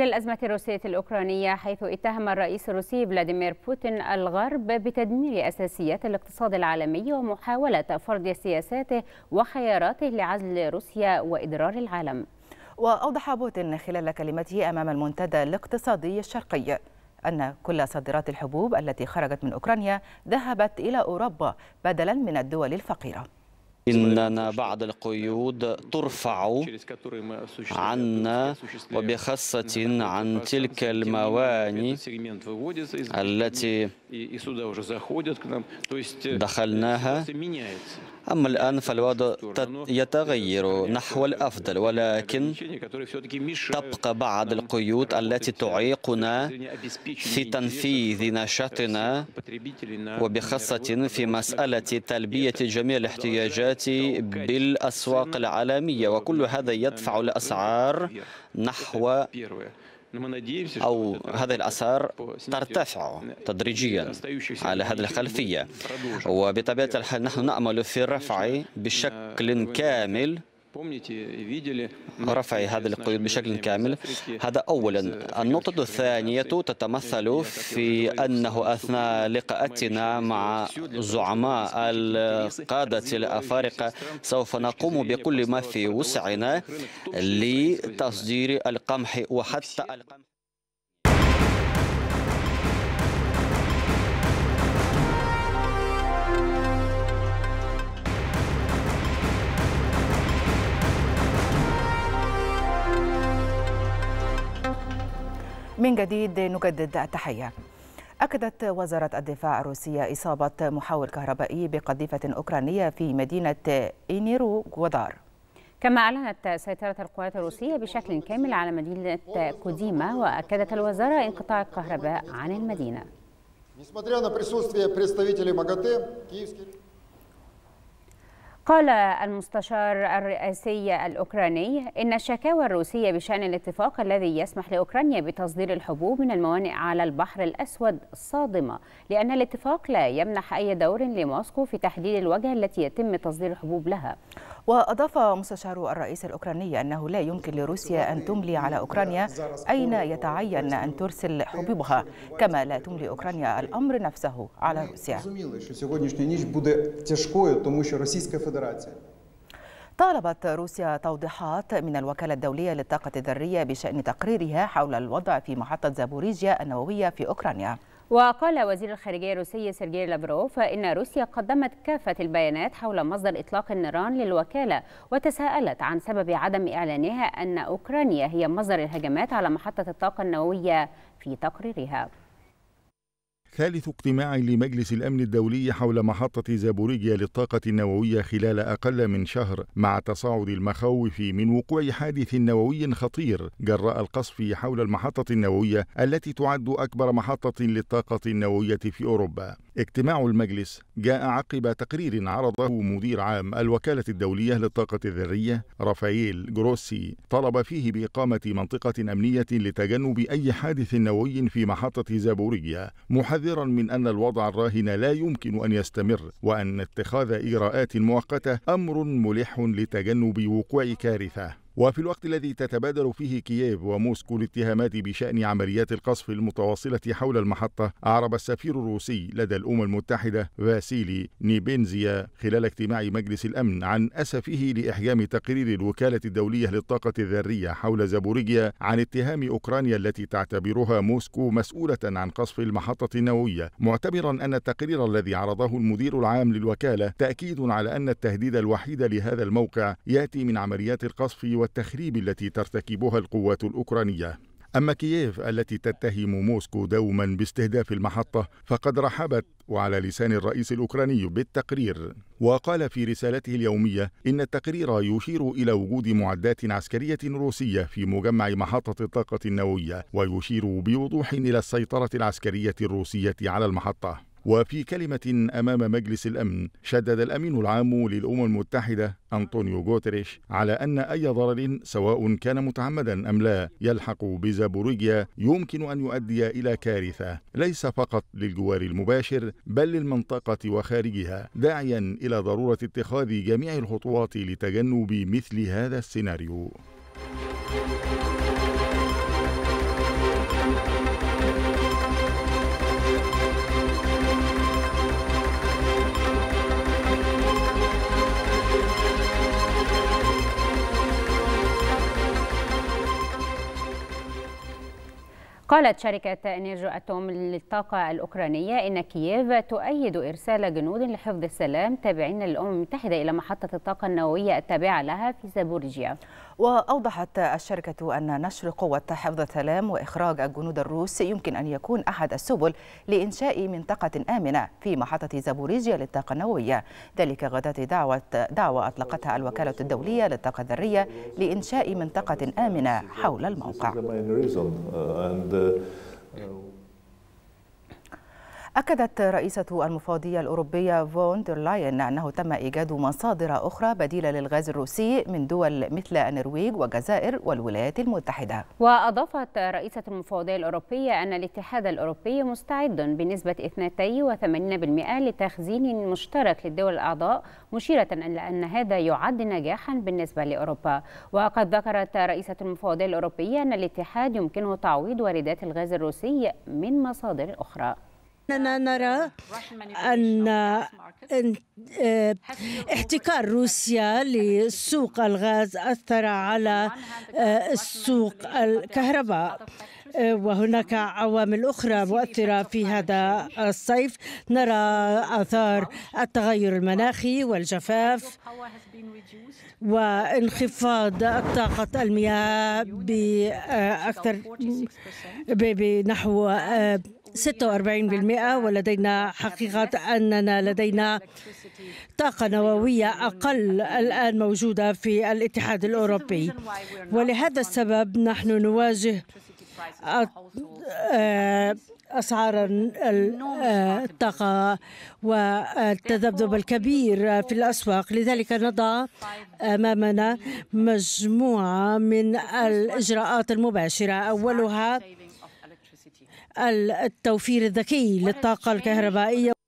إلى الأزمة الروسية الأوكرانية حيث اتهم الرئيس الروسي فلاديمير بوتين الغرب بتدمير أساسيات الاقتصاد العالمي ومحاولة فرض سياساته وخياراته لعزل روسيا وإضرار العالم وأوضح بوتين خلال كلمته أمام المنتدى الاقتصادي الشرقي أن كل صادرات الحبوب التي خرجت من أوكرانيا ذهبت إلى أوروبا بدلا من الدول الفقيرة إننا بعض القيود ترفع عنا وبخاصة عن تلك المواني التي دخلناها أما الآن فالوضع يتغير نحو الأفضل ولكن تبقى بعض القيود التي تعيقنا في تنفيذ نشاطنا وبخاصة في مسألة تلبية جميع الاحتياجات بالأسواق العالمية وكل هذا يدفع الأسعار نحو أو هذه الأسعار ترتفع تدريجيا على هذه الخلفية وبطبيعة الحال نحن نأمل في الرفع بشكل كامل رفع هذه القيود بشكل كامل هذا أولا النقطة الثانية تتمثل في أنه أثناء لقاءاتنا مع زعماء القادة الأفارقة سوف نقوم بكل ما في وسعنا لتصدير القمح وحتى القمح من جديد نجدد التحية أكدت وزارة الدفاع الروسية إصابة محاول كهربائي بقذيفة أوكرانية في مدينة إينيرو غودار كما أعلنت سيطرة القوات الروسية بشكل كامل على مدينة كوديما وأكدت الوزارة انقطاع الكهرباء عن المدينة قال المستشار الرئاسي الأوكراني إن الشكاوى الروسية بشأن الاتفاق الذي يسمح لأوكرانيا بتصدير الحبوب من الموانئ على البحر الأسود صادمة لأن الاتفاق لا يمنح أي دور لموسكو في تحديد الوجهة التي يتم تصدير الحبوب لها وأضاف مستشار الرئيس الأوكراني أنه لا يمكن لروسيا أن تملي على أوكرانيا أين يتعين أن ترسل حبوبها كما لا تملي أوكرانيا الأمر نفسه على روسيا طالبت روسيا توضيحات من الوكالة الدولية للطاقة الذرية بشأن تقريرها حول الوضع في محطة زابوريجيا النووية في أوكرانيا وقال وزير الخارجية الروسي سيرجي لافروف إن روسيا قدمت كافة البيانات حول مصدر إطلاق النيران للوكالة وتساءلت عن سبب عدم إعلانها أن أوكرانيا هي مصدر الهجمات على محطة الطاقة النووية في تقريرها ثالث اجتماع لمجلس الأمن الدولي حول محطة زابوريجيا للطاقة النووية خلال أقل من شهر مع تصاعد المخاوف من وقوع حادث نووي خطير جراء القصف حول المحطة النووية التي تعد أكبر محطة للطاقة النووية في أوروبا اجتماع المجلس جاء عقب تقرير عرضه مدير عام الوكالة الدولية للطاقة الذرية رافائيل جروسي طلب فيه بإقامة منطقة أمنية لتجنب أي حادث نووي في محطة زابورية محذرا من أن الوضع الراهن لا يمكن أن يستمر وأن اتخاذ إجراءات مؤقتة أمر ملح لتجنب وقوع كارثة وفي الوقت الذي تتبادل فيه كييف وموسكو الاتهامات بشأن عمليات القصف المتواصلة حول المحطة أعرب السفير الروسي لدى الأمم المتحدة فاسيلي نيبينزيا خلال اجتماع مجلس الأمن عن أسفه لإحجام تقرير الوكالة الدولية للطاقة الذرية حول زابوريجيا عن اتهام أوكرانيا التي تعتبرها موسكو مسؤولة عن قصف المحطة النووية معتبرا أن التقرير الذي عرضه المدير العام للوكالة تأكيد على أن التهديد الوحيد لهذا الموقع يأتي من عمليات القصف والتخريب التي ترتكبها القوات الأوكرانية أما كييف التي تتهم موسكو دوما باستهداف المحطة فقد رحبت وعلى لسان الرئيس الأوكراني بالتقرير وقال في رسالته اليومية إن التقرير يشير إلى وجود معدات عسكرية روسية في مجمع محطة الطاقة النووية ويشير بوضوح إلى السيطرة العسكرية الروسية على المحطة وفي كلمة أمام مجلس الأمن شدد الأمين العام للأمم المتحدة أنطونيو غوتريش على أن أي ضرر سواء كان متعمدا أم لا يلحق بزابوريجيا يمكن أن يؤدي إلى كارثة ليس فقط للجوار المباشر بل للمنطقة وخارجها داعيا إلى ضرورة اتخاذ جميع الخطوات لتجنب مثل هذا السيناريو. قالت شركة نيرجو أتوم للطاقة الأوكرانية إن كييف تؤيد إرسال جنود لحفظ السلام تابعين للأمم المتحدة إلى محطة الطاقة النووية التابعة لها في زابورجيا وأوضحت الشركة أن نشر قوة حفظ السلام وإخراج الجنود الروس يمكن أن يكون أحد السبل لإنشاء منطقة آمنة في محطة زابوريجيا للطاقة النووية ذلك غداة دعوة, دعوة أطلقتها الوكالة الدولية للطاقة الذرية لإنشاء منطقة آمنة حول الموقع أكدت رئيسة المفوضية الأوروبية فون دير لاين أنه تم إيجاد مصادر أخرى بديلة للغاز الروسي من دول مثل النرويج والجزائر والولايات المتحدة وأضافت رئيسة المفوضية الأوروبية أن الاتحاد الأوروبي مستعد بنسبة 82% لتخزين مشترك للدول الأعضاء مشيرة إلى أن هذا يعد نجاحا بالنسبة لأوروبا وقد ذكرت رئيسة المفوضية الأوروبية أن الاتحاد يمكنه تعويض واردات الغاز الروسي من مصادر أخرى أننا نرى أن آه، احتكار روسيا لسوق الغاز أثر على آه، سوق الكهرباء آه، وهناك عوامل أخرى مؤثرة في هذا الصيف نرى آثار التغير المناخي والجفاف وانخفاض طاقة المياه بأكثر بنحو 46% ولدينا حقيقة أننا لدينا طاقة نووية أقل الآن موجودة في الاتحاد الأوروبي ولهذا السبب نحن نواجه آه، أسعار آه، الطاقة والتذبذب الكبير في الأسواق لذلك نضع أمامنا مجموعة من الإجراءات المباشرة أولها التوفير الذكي للطاقة الكهربائية